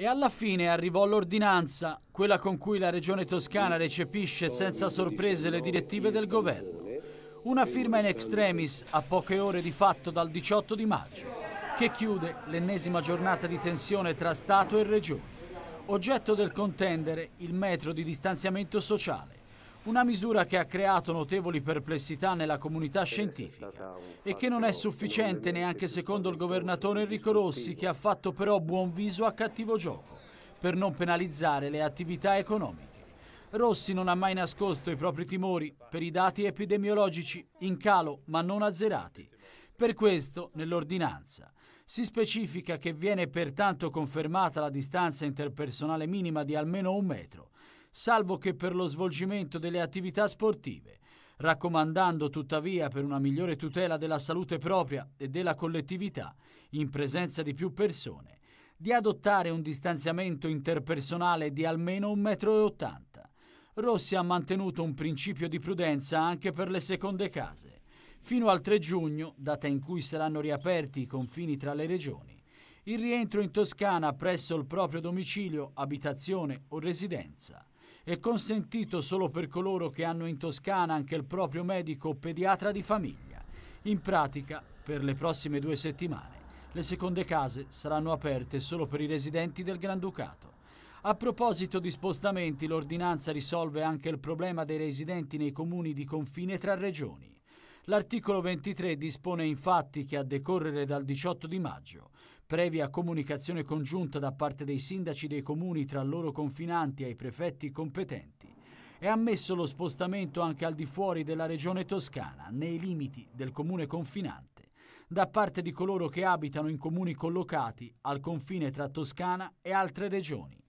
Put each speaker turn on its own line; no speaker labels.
E alla fine arrivò l'ordinanza, quella con cui la Regione Toscana recepisce senza sorprese le direttive del governo. Una firma in extremis a poche ore di fatto dal 18 di maggio, che chiude l'ennesima giornata di tensione tra Stato e Regione. Oggetto del contendere il metro di distanziamento sociale, una misura che ha creato notevoli perplessità nella comunità scientifica e che non è sufficiente neanche secondo il governatore Enrico Rossi che ha fatto però buon viso a cattivo gioco per non penalizzare le attività economiche. Rossi non ha mai nascosto i propri timori per i dati epidemiologici in calo ma non azzerati. Per questo, nell'ordinanza, si specifica che viene pertanto confermata la distanza interpersonale minima di almeno un metro salvo che per lo svolgimento delle attività sportive, raccomandando tuttavia per una migliore tutela della salute propria e della collettività, in presenza di più persone, di adottare un distanziamento interpersonale di almeno 1,80 m. Rossi ha mantenuto un principio di prudenza anche per le seconde case. Fino al 3 giugno, data in cui saranno riaperti i confini tra le regioni, il rientro in Toscana presso il proprio domicilio, abitazione o residenza è consentito solo per coloro che hanno in Toscana anche il proprio medico o pediatra di famiglia. In pratica, per le prossime due settimane, le seconde case saranno aperte solo per i residenti del Granducato. A proposito di spostamenti, l'ordinanza risolve anche il problema dei residenti nei comuni di confine tra regioni. L'articolo 23 dispone infatti che a decorrere dal 18 di maggio, previa comunicazione congiunta da parte dei sindaci dei comuni tra loro confinanti ai prefetti competenti, è ammesso lo spostamento anche al di fuori della regione toscana, nei limiti del comune confinante, da parte di coloro che abitano in comuni collocati al confine tra Toscana e altre regioni